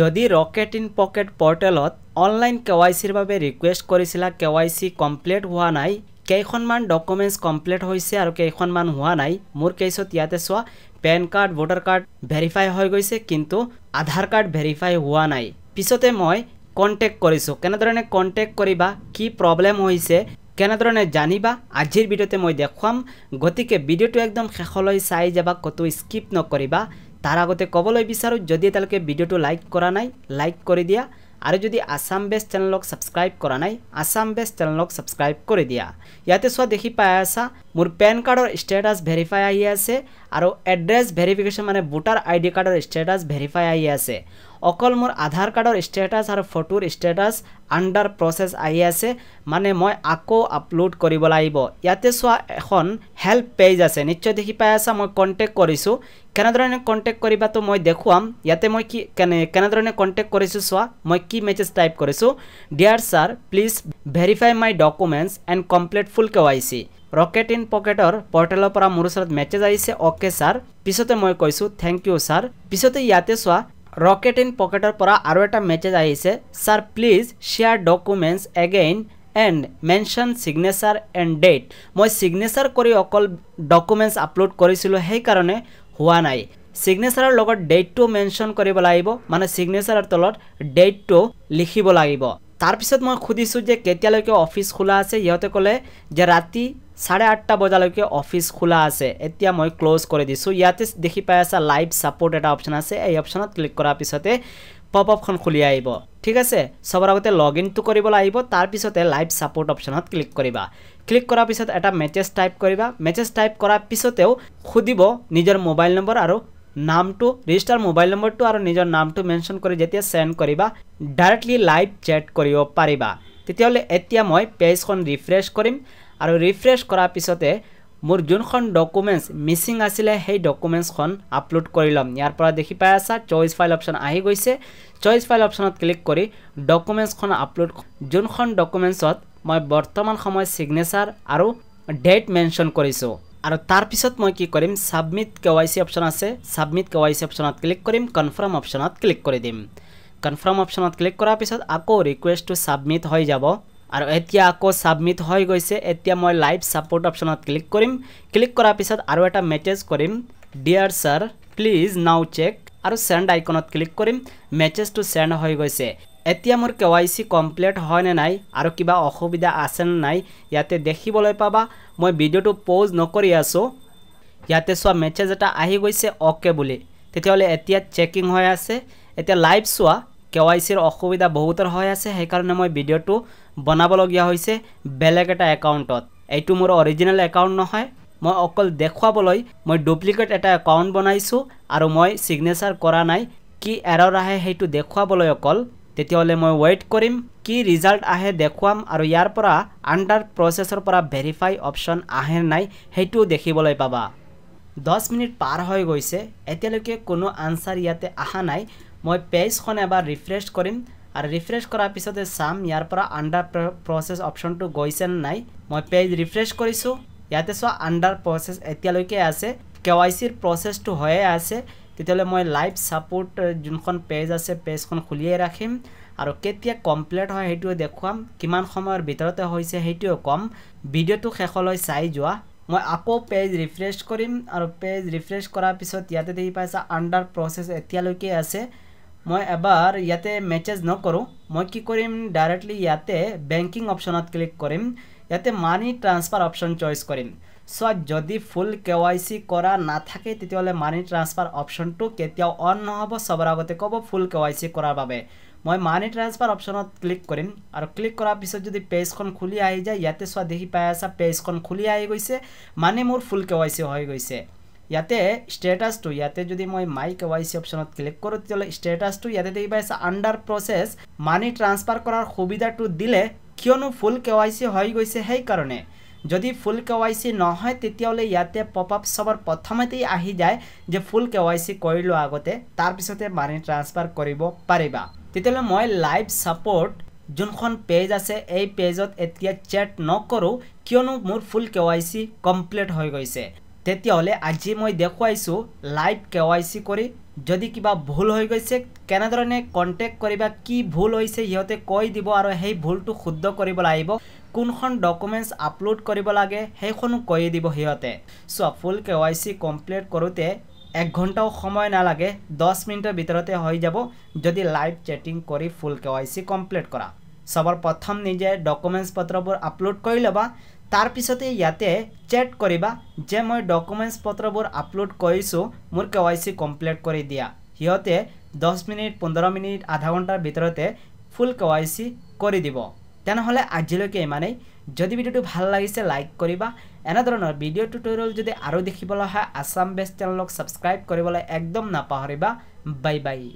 যদি rocket in pocket পৰ্টেলত online K Y চিৰ বাবে ৰিকুৱেষ্ট কৰিছিলা কে ৱাই চি কমপ্লিট হোৱা নাই কেইখনমান ডকুমেণ্টছ কমপ্লিট হৈছে আৰু কেইখনমান হোৱা নাই মোৰ কেছত ইয়াতে চোৱা pan card voter card verify হৈ গৈছে কিন্তু আধাৰ কাৰ্ড ভেৰিফাই হোৱা নাই পিছতে মই কণ্টেক্ট কৰিছোঁ কেনেধৰণে কণ্টেক্ট কৰিবা কি প্ৰব্লেম হৈছে কেনেধৰণে জানিবা আজিৰ ভিডিঅ'তে মই দেখুৱাম গতিকে ভিডিঅ'টো একদম শেষলৈ চাই যাবা ক'তো স্কিপ নকৰিবা তাৰ আগতে ক'বলৈ বিচাৰোঁ যদি এতিয়ালৈকে ভিডিঅ'টো লাইক কৰা নাই লাইক কৰি দিয়া আৰু যদি আসাম বেষ্ট চেনেলক ছাবস্ক্ৰাইব কৰা নাই আছাম বেষ্ট চেনেলক ছাবস্ক্ৰাইব কৰি দিয়া ইয়াতে চোৱা দেখি পাই আছা মোৰ পেন কাৰ্ডৰ ষ্টেটাছ ভেৰিফাই আহি আছে আৰু এড্ৰেছ ভেৰিফিকেশ্যন মানে ভোটাৰ আই ডি কাৰ্ডৰ ষ্টেটাছ ভেৰিফাই আহি আছে অকল মোৰ আধাৰ কাৰ্ডৰ ষ্টেটাছ আৰু ফটোৰ ষ্টেটাছ আণ্ডাৰ প্ৰচেছ আহি আছে মানে মই আকৌ আপলোড কৰিব লাগিব ইয়াতে চোৱা এখন হেল্প পেজ আছে নিশ্চয় দেখি পাই আছা মই কণ্টেক্ট কৰিছোঁ কেনেধৰণে কণ্টেক্ট কৰিবাটো মই দেখুৱাম ইয়াতে মই কি কেনে কেনেধৰণে কণ্টেক্ট কৰিছোঁ চোৱা মই কি মেছেজ টাইপ কৰিছোঁ dear sir please verify my documents and complete full K Y C rocket in পকেটৰ পৰ্টেলৰ পৰা মোৰ ওচৰত মেছেজ আহিছে অ'কে ছাৰ পিছতে মই কৈছোঁ থেংক ইউ ছাৰ পিছতে ইয়াতে চোৱা ৰকেট ইন পকেটৰ পৰা আৰু এটা মেছেজ আহিছে sir please share documents again and mention signature and date মই ছিগনেচাৰ কৰি অকল ডকুমেণ্টছ আপলোড কৰিছিলোঁ সেইকাৰণে হোৱা নাই ছিগনেচাৰৰ লগত ডেটটো মেনশ্যন কৰিব লাগিব মানে ছিগনেচাৰৰ তলত ডেটটো লিখিব লাগিব তাৰপিছত মই সুধিছোঁ যে কেতিয়ালৈকে অফিচ খোলা আছে সিহঁতে ক'লে যে ৰাতি চাৰে আঠটা বজালৈকে অফিচ খোলা আছে এতিয়া মই ক্ল'জ কৰি দিছোঁ ইয়াতে দেখি পাই আছা লাইভ ছাপৰ্ট এটা অপশ্যন আছে এই অপশ্যনত ক্লিক কৰাৰ পিছতে পপ অপখন খুলি আহিব ঠিক আছে চবৰ আগতে লগ ইনটো কৰিব লাগিব তাৰপিছতে লাইভ ছাপৰ্ট অপশ্যনত ক্লিক কৰিবা ক্লিক কৰাৰ পিছত এটা মেছেজ টাইপ কৰিবা মেছেজ টাইপ কৰাৰ পিছতেও সুধিব নিজৰ মোবাইল নম্বৰ আৰু নামটো ৰেজিষ্টাৰ মোবাইল নম্বৰটো আৰু নিজৰ নামটো মেনশ্যন কৰি যেতিয়া চেণ্ড কৰিবা ডাইৰেক্টলি লাইভ চেট কৰিব পাৰিবা তেতিয়াহ'লে এতিয়া মই পেজখন ৰিফ্ৰেছ কৰিম আৰু ৰিফ্ৰেছ কৰাৰ পিছতে মোৰ যোনখন ডকুমেণ্টছ মিচিং আছিলে সেই ডকুমেণ্টছখন আপলোড কৰি ল'ম ইয়াৰ পৰা দেখি পাই আছা চইচ ফাইল অপশ্যন আহি গৈছে চইচ ফাইল অপশ্যনত ক্লিক কৰি ডকুমেণ্টছখন আপলোড যোনখন ডকুমেণ্টছত মই বৰ্তমান সময় ছিগনেচাৰ আৰু ডেট মেনশ্যন কৰিছোঁ আৰু তাৰপিছত মই কি কৰিম submit K Y C option আছে ছাবমিট কে ৱাই চি অপশ্যনত ক্লিক কৰিম কনফাৰ্ম অপশ্যনত ক্লিক কৰি দিম কনফাৰ্ম অপশ্যনত ক্লিক কৰাৰ পিছত আকৌ ৰিকুৱেষ্টটো ছাবমিট হৈ যাব আৰু এতিয়া আকৌ ছাবমিট হৈ গৈছে এতিয়া মই লাইভ ছাপৰ্ট অপশ্যনত ক্লিক কৰিম ক্লিক কৰাৰ পিছত আৰু এটা মেছেজ কৰিম dear sir please now check আৰু চেণ্ড আইকনত ক্লিক কৰিম মেছেজটো চেণ্ড হৈ গৈছে এতিয়া মোৰ কে ৱাই চি কমপ্লিট হয়নে নাই আৰু কিবা অসুবিধা আছেনে নাই ইয়াতে দেখিবলৈ পাবা মই ভিডিঅ'টো প'জ নকৰি আছোঁ ইয়াতে চোৱা মেছেজ এটা আহি গৈছে অ'কে বুলি তেতিয়াহ'লে এতিয়া চেকিং হৈ আছে এতিয়া লাইভ চোৱা কে ৱাই চিৰ অসুবিধা বহুতৰ হৈ আছে সেইকাৰণে মই ভিডিঅ'টো বনাবলগীয়া হৈছে বেলেগ এটা একাউণ্টত এইটো মোৰ অৰিজিনেল একাউণ্ট নহয় মই অকল দেখুৱাবলৈ মই ডুপ্লিকেট এটা একাউণ্ট বনাইছোঁ আৰু মই ছিগনেচাৰ কৰা নাই কি এৰৰ আহে সেইটো দেখুৱাবলৈ অকল তেতিয়াহ'লে মই ৱেইট কৰিম কি ৰিজাল্ট আহে দেখুৱাম আৰু ইয়াৰ পৰা আণ্ডাৰ প্ৰচেছৰ পৰা ভেৰিফাই অপশ্যন আহে নাই সেইটোও দেখিবলৈ পাবা দহ মিনিট পাৰ হৈ গৈছে এতিয়ালৈকে কোনো আনচাৰ ইয়াতে অহা নাই মই পেজখন এবাৰ ৰিফ্ৰেছ কৰিম আৰু ৰিফ্ৰেছ কৰাৰ পিছতে চাম ইয়াৰ পৰা আণ্ডাৰ প্ৰচেছ অপশ্যনটো গৈছেনে নাই মই পেজ ৰিফ্ৰেছ কৰিছোঁ ইয়াতে চোৱা আণ্ডাৰ প্ৰচেছ এতিয়ালৈকে আছে কে ৱাই চিৰ প্ৰচেছটো হৈয়ে আছে তেতিয়াহ'লে মই লাইভ ছাপোৰ্ট যোনখন পেজ আছে পেজখন খুলিয়ে ৰাখিম আৰু কেতিয়া কমপ্লিট হয় সেইটোৱে দেখুৱাম কিমান সময়ৰ ভিতৰতে হৈছে সেইটোৱে ক'ম ভিডিঅ'টো শেষলৈ চাই যোৱা মই আকৌ পেজ ৰিফ্ৰেছ কৰিম আৰু পেজ ৰিফ্ৰেছ কৰাৰ পিছত ইয়াতে দেখি পাইছা আণ্ডাৰ প্ৰচেছ এতিয়ালৈকে আছে মই এবাৰ ইয়াতে মেছেজ নকৰোঁ মই কি কৰিম ডাইৰেক্টলি ইয়াতে বেংকিং অপশ্যনত ক্লিক কৰিম ইয়াতে মানি ট্ৰান্সফাৰ অপশ্যন চইচ কৰিম চ' যদি ফুল কে ৱাই চি কৰা নাথাকে তেতিয়াহ'লে মানি ট্ৰান্সফাৰ অপশ্যনটো কেতিয়াও অন নহ'ব চবৰ আগতে ক'ব ফুল কে ৱাই চি কৰাৰ বাবে মই মানি ট্ৰান্সফাৰ অপশ্যনত ক্লিক কৰিম আৰু ক্লিক কৰাৰ পিছত যদি পেজখন খুলি আহি যায় ইয়াতে চোৱা দেখি পাই আছা পেজখন খুলি আহি গৈছে মানে মোৰ ফুল কে ৱাই চি হৈ গৈছে ইয়াতে ষ্টেটাছটো ইয়াতে যদি মই মাই কে ৱাই চি অপশ্যনত ক্লিক কৰোঁ তেতিয়াহ'লে ষ্টেটাছটো ইয়াতে দেখিবা আছে আণ্ডাৰ প্ৰচেছ মানি ট্ৰান্সফাৰ কৰাৰ সুবিধাটো দিলে কিয়নো ফুল কে ৱাই চি হৈ গৈছে সেইকাৰণে যদি ফুল কে ৱাই চি নহয় তেতিয়াহ'লে ইয়াতে পপ আপ চবৰ প্ৰথমতেই আহি যায় যে ফুল কে ৱাই চি কৰি লোৱা আগতে তাৰপিছতে মানি ট্ৰান্সফাৰ কৰিব পাৰিবা তেতিয়াহ'লে মই লাইভ ছাপৰ্ট যোনখন পেজ আছে এই পেজত এতিয়া চেট নকৰোঁ কিয়নো মোৰ ফুল কে ৱাই চি কমপ্লিট হৈ গৈছে তেতিয়াহ'লে আজি মই দেখুৱাইছোঁ লাইভ কে ৱাই চি কৰি যদি কিবা ভুল হৈ গৈছে কেনেধৰণে কণ্টেক্ট কৰিবা কি ভুল হৈছে সিহঁতে কৈ দিব আৰু সেই ভুলটো শুদ্ধ কৰিব লাগিব কোনখন ডকুমেণ্টছ আপলোড কৰিব লাগে সেইখনো কৈ দিব সিহঁতে চোৱা ফুল কে ৱাই চি কমপ্লিট কৰোঁতে এক ঘণ্টাও সময় নালাগে দহ মিনিটৰ ভিতৰতে হৈ যাব যদি লাইভ চেটিং কৰি ফুল কে ৱাই চি কমপ্লিট কৰা চবৰ প্ৰথম নিজে ডকুমেণ্টছ পত্ৰবোৰ আপলোড কৰি ল'বা তাৰপিছতে ইয়াতে চেট কৰিবা যে মই ডকুমেণ্টছ পত্ৰবোৰ আপলোড কৰিছোঁ মোৰ কে ৱাই চি কমপ্লিট কৰি দিয়া সিহঁতে দহ মিনিট পোন্ধৰ মিনিট আধা ঘণ্টাৰ ভিতৰতে ফুল কে ৱাই চি কৰি দিব তেনেহ'লে আজিলৈকে ইমানেই যদি ভিডিঅ'টো ভাল লাগিছে লাইক কৰিবা এনেধৰণৰ ভিডিঅ' টিউটৰিয়েল যদি আৰু দেখিবলৈ হয় আসাম বেষ্ট চেনেলক ছাবস্ক্ৰাইব কৰিবলৈ একদম নাপাহৰিবা বাই বাই